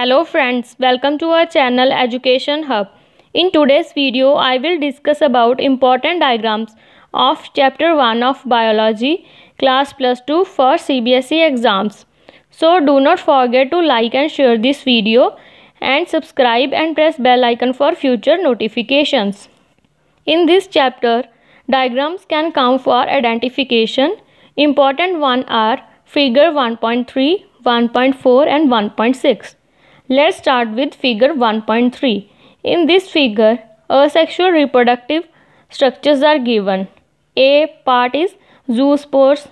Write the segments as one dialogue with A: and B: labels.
A: Hello friends, welcome to our channel Education Hub. In today's video, I will discuss about important diagrams of chapter 1 of biology class plus 2 for CBSE exams. So do not forget to like and share this video and subscribe and press bell icon for future notifications. In this chapter, diagrams can come for identification. Important one are figure 1.3, 1.4 and 1.6. Let's start with figure 1.3. In this figure, asexual reproductive structures are given. A part is zoospores,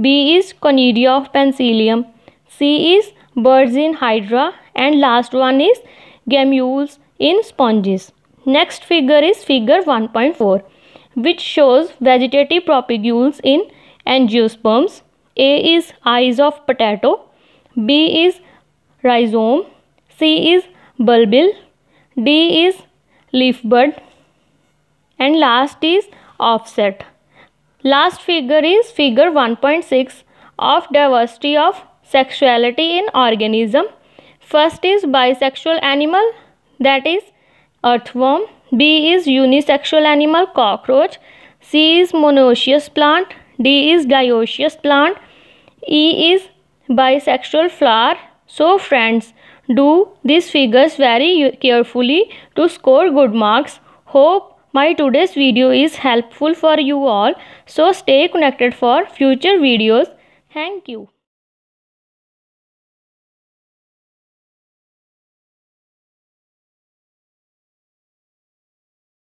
A: B is conidia of Pencilium, C is birds in hydra and last one is gamules in sponges. Next figure is figure 1.4 which shows vegetative propagules in angiosperms. A is eyes of potato, B is rhizome, C is bulbil, D is leaf bud and last is offset. Last figure is figure 1.6 of diversity of sexuality in organism. First is bisexual animal that is earthworm. B is unisexual animal cockroach. C is monoecious plant. D is dioecious plant. E is bisexual flower. So friends, do these figures very carefully to score good marks. Hope my today's video is helpful for you all. So stay connected for future videos. Thank you.